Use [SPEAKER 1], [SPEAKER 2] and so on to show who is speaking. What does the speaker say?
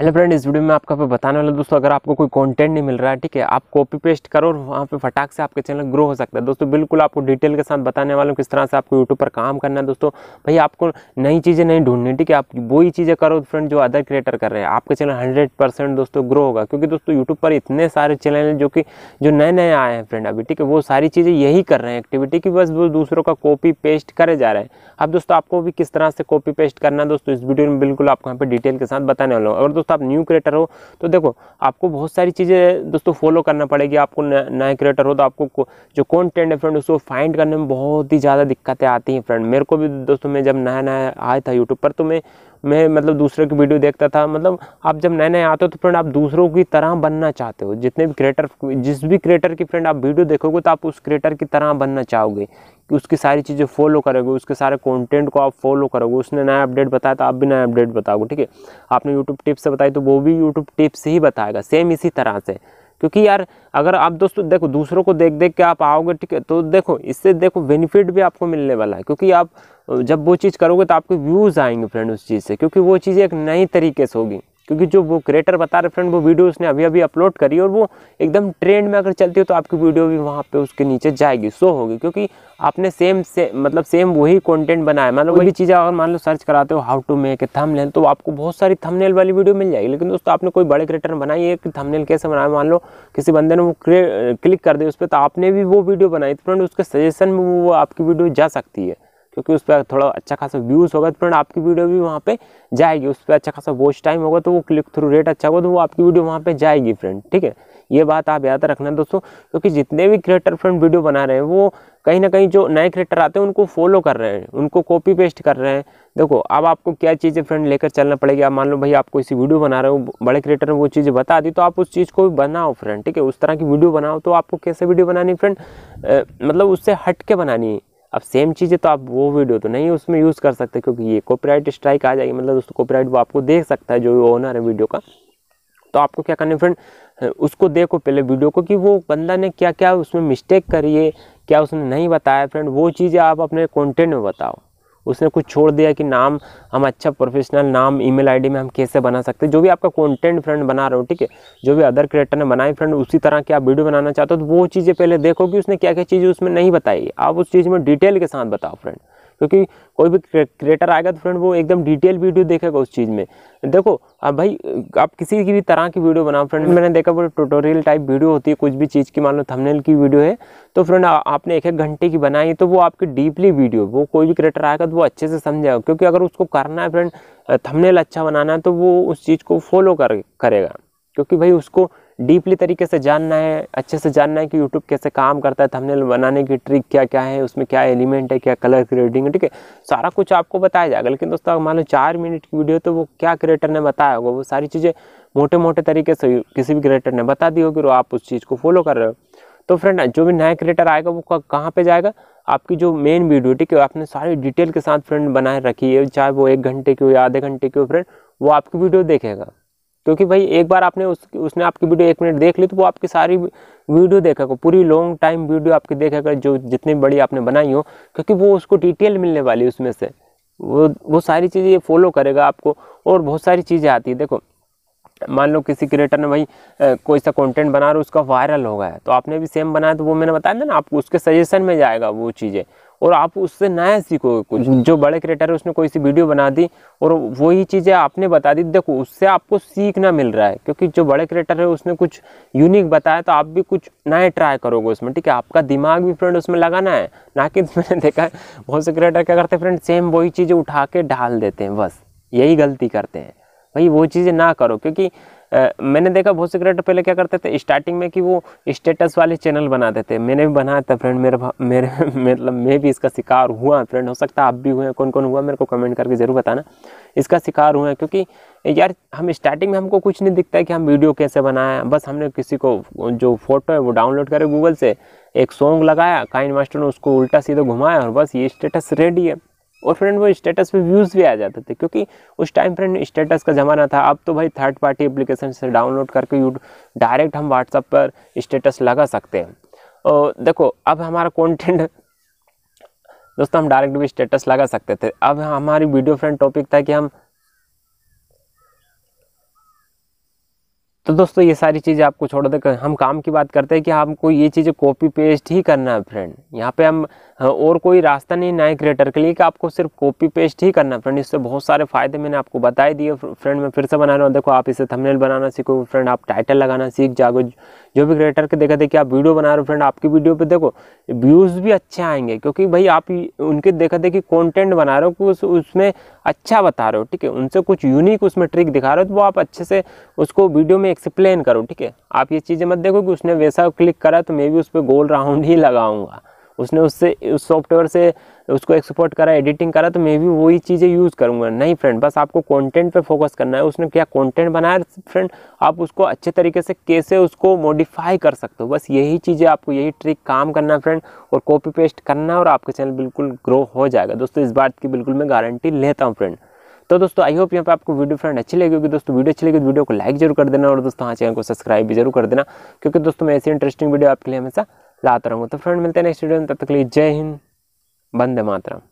[SPEAKER 1] Hello friend इस video में आपको पे बताने वाला दोस्तों अगर आपको कोई कंटेंट नहीं मिल रहा है ठीक है आप कॉपी पेस्ट करो और वहाँ पे फटाक से आपके चैनल ग्रो हो सकता है दोस्तों बिल्कुल आपको डिटेल के साथ बताने वाला हूँ किस तरह से आपको यूट्यूब पर काम करना है दोस्तों भाई आपको नई चीज़ें नहीं ढूंढनी ठीक है आप वही चीज़ें करो फ्रेंड जो अदर क्रिएटर कर रहे हैं आपके चैनल हंड्रेड दोस्तों ग्रो होगा क्योंकि दोस्तों यूट्यूब पर इतने सारे चैनल हैं जो कि जो नए नए आए हैं फ्रेंड अभी ठीक है वो सारी चीज़ें यही कर रहे हैं एक्टिविटी की बस वो दूसरों का कॉपी पेस्ट करे जा रहे हैं अब दोस्तों आपको भी किस तरह से कॉपी पेस्ट करना है दोस्तों इस वीडियो में बिल्कुल आपको यहाँ पर डिटेल के साथ बताने वाला हूँ और दोस्तों दोस्तों आप न्यू क्रिएटर हो तो देखो आपको बहुत सारी चीज़ें दोस्तों फॉलो करना पड़ेगी आपको नए क्रिएटर हो तो आपको जो कॉन्टेंट है फ्रेंड उसको फाइंड करने में बहुत ही ज़्यादा दिक्कतें आती हैं फ्रेंड मेरे को भी दोस्तों मैं जब नया नया आया था यूट्यूब पर तो मैं मैं मतलब दूसरे की वीडियो देखता था मतलब आप जब नए नए आते हो तो फ्रेंड आप दूसरों की तरह बनना चाहते हो जितने भी क्रिएटर जिस भी क्रिएटर की फ्रेंड आप वीडियो देखोगे तो आप उस क्रिएटर की तरह बनना चाहोगे कि उसकी सारी चीज़ें फॉलो करोगे उसके सारे कंटेंट को आप फॉलो करोगे उसने नया अपडेट बताया तो आप भी नया अपडेट बताओगे ठीक है आपने यूट्यूब टिप्स से बताई तो वो भी यूट्यूब टिप्स ही बताएगा सेम इसी तरह से क्योंकि यार अगर आप दोस्तों देखो दूसरों को देख देख के आप आओगे ठीक है तो देखो इससे देखो बेनिफिट भी आपको मिलने वाला है क्योंकि आप जब वो चीज़ करोगे तो आपके व्यूज़ आएंगे फ्रेंड उस चीज़ से क्योंकि वो चीज़ एक नई तरीके से होगी क्योंकि जो वो क्रिएटर बता रहे फ्रेंड वो वीडियो उसने अभी अभी अपलोड करी और वो एकदम ट्रेंड में अगर चलती हो तो आपकी वीडियो भी वहाँ पे उसके नीचे जाएगी शो होगी क्योंकि आपने सेम से मतलब सेम वही कंटेंट बनाया मतलब वही चीज़ अगर मान लो सर्च कराते हो how to make a thumbnail तो आपको बहुत सारी थमनेल वाली वीडियो मिल जाएगी लेकिन दोस्तों आपने कोई बड़े क्रिएटर ने बनाई है कि थमनेल कैसे बनाया मान लो किसी बंदे ने वो क्लिक कर दे उस पर तो आपने भी वो वीडियो बनाई तो फ्रेंड उसके सजेशन में वो आपकी वीडियो जा सकती है क्योंकि उस पर थोड़ा अच्छा खासा व्यूज़ होगा तो फ्रेंड आपकी वीडियो भी वहाँ पे जाएगी उस पर अच्छा खासा वॉच टाइम होगा तो वो क्लिक थ्रू रेट अच्छा होगा तो वो आपकी वीडियो वहाँ पे जाएगी फ्रेंड ठीक है ये बात आप याद रखना दोस्तों क्योंकि जितने भी क्रिएटर फ्रेंड वीडियो बना रहे हैं वो कहीं ना कहीं जो नए क्रिएटर आते हैं उनको फॉलो कर रहे हैं उनको कॉपी पेस्ट कर रहे हैं देखो अब आपको क्या चीज़ें फ्रेंड लेकर चलना पड़ेगी आप मान लो भाई आपको इसी वीडियो बना रहे हो बड़े क्रिएटर ने वो चीज़ें बता दी तो आप उस चीज़ को भी बनाओ फ्रेंड ठीक है उस तरह की वीडियो बनाओ तो आपको कैसे वीडियो बनानी फ्रेंड मतलब उससे हट के बनानी है अब सेम चीज़ें तो आप वो वीडियो तो नहीं उसमें यूज़ कर सकते क्योंकि ये कॉपीराइट स्ट्राइक आ जाएगी मतलब उसको कॉपीराइट वो आपको देख सकता है जो ओनर है वीडियो का तो आपको क्या करना है फ्रेंड उसको देखो पहले वीडियो को कि वो बंदा ने क्या क्या उसमें मिस्टेक करी है क्या उसने नहीं बताया फ्रेंड वो चीज़ें आप अपने कॉन्टेंट में बताओ उसने कुछ छोड़ दिया कि नाम हम अच्छा प्रोफेशनल नाम ईमेल आईडी में हम कैसे बना सकते हैं जो भी आपका कंटेंट फ्रेंड बना रहे हो ठीक है जो भी अदर क्रिएटर ने बनाए फ्रेंड उसी तरह की आप वीडियो बनाना चाहते हो तो वो चीज़ें पहले देखो कि उसने क्या क्या चीज़ें उसमें नहीं बताई आप उस चीज़ में डिटेल के साथ बताओ फ्रेंड क्योंकि कोई भी क्रिएटर आएगा तो फ्रेंड वो एकदम डिटेल वीडियो देखेगा उस चीज़ में देखो अब भाई आप किसी की भी तरह की वीडियो बनाओ फ्रेंड मैंने देखा वो ट्यूटोरियल टाइप वीडियो होती है कुछ भी चीज़ की मान लो थंबनेल की वीडियो है तो फ्रेंड आपने एक एक घंटे की बनाई तो वो आपकी डीपली वीडियो वो कोई भी क्रिएटर आएगा तो वो अच्छे से समझेगा क्योंकि अगर उसको करना है फ्रेंड थमनेल अच्छा बनाना है तो वो उस चीज़ को फॉलो कर करेगा क्योंकि भाई उसको डीपली तरीके से जानना है अच्छे से जानना है कि यूट्यूब कैसे काम करता है थंबनेल बनाने की ट्रिक क्या क्या है उसमें क्या एलिमेंट है क्या कलर ग्रेडिंग है ठीक है सारा कुछ आपको बताया जाएगा लेकिन दोस्तों मान लो चार मिनट की वीडियो तो वो क्या क्रिएटर ने बताया होगा वो सारी चीज़ें मोटे मोटे तरीके से किसी भी क्रिएटर ने बता दी होगी और आप उस चीज़ को फॉलो कर रहे हो तो फ्रेंड जो भी नया क्रिएटर आएगा वो कहाँ पे जाएगा आपकी जो मेन वीडियो ठीक है आपने सारी डिटेल के साथ फ्रेंड बनाए रखी है चाहे वो एक घंटे की हो या आधे घंटे की हो फ्रेंड वो आपकी वीडियो देखेगा क्योंकि भाई एक बार आपने उस उसने आपकी वीडियो एक मिनट देख ली तो वो आपकी सारी वीडियो देखेगा पूरी लॉन्ग टाइम वीडियो आपकी देखेगा जो जितनी बड़ी आपने बनाई हो क्योंकि वो उसको डिटेल मिलने वाली उसमें से वो वो सारी चीज़ें ये फॉलो करेगा आपको और बहुत सारी चीज़ें आती है देखो मान लो किसी क्रिएटर ने भाई कोई सा कंटेंट बना रहा उसका वायरल हो गया है तो आपने भी सेम बनाया तो वो मैंने बताया था ना आपको उसके सजेशन में जाएगा वो चीज़ें और आप उससे नया सीखो कुछ हम्म। जो बड़े क्रिएटर है उसने कोई सी वीडियो बना दी और वही चीज़ें आपने बता दी देखो उससे आपको सीखना मिल रहा है क्योंकि जो बड़े क्रिएटर है उसने कुछ यूनिक बताया तो आप भी कुछ नए ट्राई करोगे उसमें ठीक है आपका दिमाग भी फ्रेंड उसमें लगाना है ना कि मैंने देखा है बहुत से क्रिएटर क्या करते हैं फ्रेंड सेम वही चीज़ें उठा के डाल देते हैं बस यही गलती करते हैं भाई वो चीज़ें ना करो क्योंकि आ, मैंने देखा बहुत से क्रिएटर पहले क्या करते थे स्टार्टिंग में कि वो स्टेटस वाले चैनल बनाते थे मैंने भी बनाया था फ्रेंड मेरे मेरे मतलब मैं भी इसका शिकार हुआ फ्रेंड हो सकता है आप भी हुए कौन कौन हुआ मेरे को कमेंट करके ज़रूर बताना इसका शिकार हुए क्योंकि यार हम स्टार्टिंग में हमको कुछ नहीं दिखता है कि हम वीडियो कैसे बनाए बस हमने किसी को जो फोटो है वो डाउनलोड करे गूगल से एक सॉन्ग लगाया काइन मास्टर ने उसको उल्टा सीधा घुमाया और बस ये स्टेटस रेडी है और फ्रेंड वो स्टेटस पे व्यूज़ भी आ जाते थे क्योंकि उस टाइम फ्रेंड स्टेटस का ज़माना था अब तो भाई थर्ड पार्टी एप्लीकेशन से डाउनलोड करके यू डायरेक्ट हम व्हाट्सअप पर स्टेटस लगा सकते हैं और देखो अब हमारा कॉन्टेंट दोस्तों हम डायरेक्ट भी स्टेटस लगा सकते थे अब हमारी वीडियो फ्रेंड टॉपिक था कि हम तो दोस्तों ये सारी चीज़ें आपको छोड़ देकर हम काम की बात करते हैं कि हमको ये चीज़ें कॉपी पेस्ट ही करना है फ्रेंड यहाँ पे हम और कोई रास्ता नहीं नए क्रिएटर के लिए कि आपको सिर्फ कॉपी पेस्ट ही करना है फ्रेंड इससे बहुत सारे फ़ायदे मैंने आपको बताए दिए फ्रेंड मैं फिर से बना रहा हूँ देखो आप इसे थमनेल बनाना सीखो फ्रेंड आप टाइटल लगाना सीख जाओ जो भी क्रिएटर के देखा देखिए आप वीडियो बना रहे हो फ्रेंड आपकी वीडियो पर देखो व्यूज़ भी अच्छे आएंगे क्योंकि भाई आप उनके देखा देखिए कॉन्टेंट बना रहे हो उसमें अच्छा बता रहे हो ठीक है उनसे कुछ यूनिक उसमें ट्रिक दिखा रहे हो तो वो आप अच्छे से उसको वीडियो में एक्सप्लेन करो ठीक है आप ये चीज़ें मत देखो कि उसने वैसा क्लिक करा तो मैं भी उस पर गोल राउंड ही लगाऊंगा उसने उससे उस सॉफ्टवेयर से उसको एक्सपोर्ट करा एडिटिंग करा तो मैं भी वही चीज़ें यूज़ करूँगा नहीं फ्रेंड बस आपको कंटेंट पे फोकस करना है उसने क्या कंटेंट बनाया फ्रेंड आप उसको अच्छे तरीके से कैसे उसको मॉडिफाई कर सकते हो बस यही चीज़ें आपको यही ट्रिक काम करना है फ्रेंड और कॉपी पेस्ट करना और आपका चैनल बिल्कुल ग्रो हो जाएगा दोस्तों इस बात की बिल्कुल मैं गारंटी लेता हूँ फ्रेंड तो दोस्तों आई होप यहाँ पे आपको वीडियो फ्रेंड अच्छी लगी होगी दोस्तों वीडियो अच्छी लगी तो वीडियो को लाइक जरूर कर देना और दोस्तों हाँ चैनल को सब्सक्राइब भी जरूर कर देना क्योंकि दोस्तों मैं ऐसी इंटरेस्टिंग वीडियो आपके लिए हमेशा लाता रहूँगा तो फ्रेंड मिलते हैं नेक्स्ट वीडियो में तब तक के लिए जय हिंद बंदे मातरम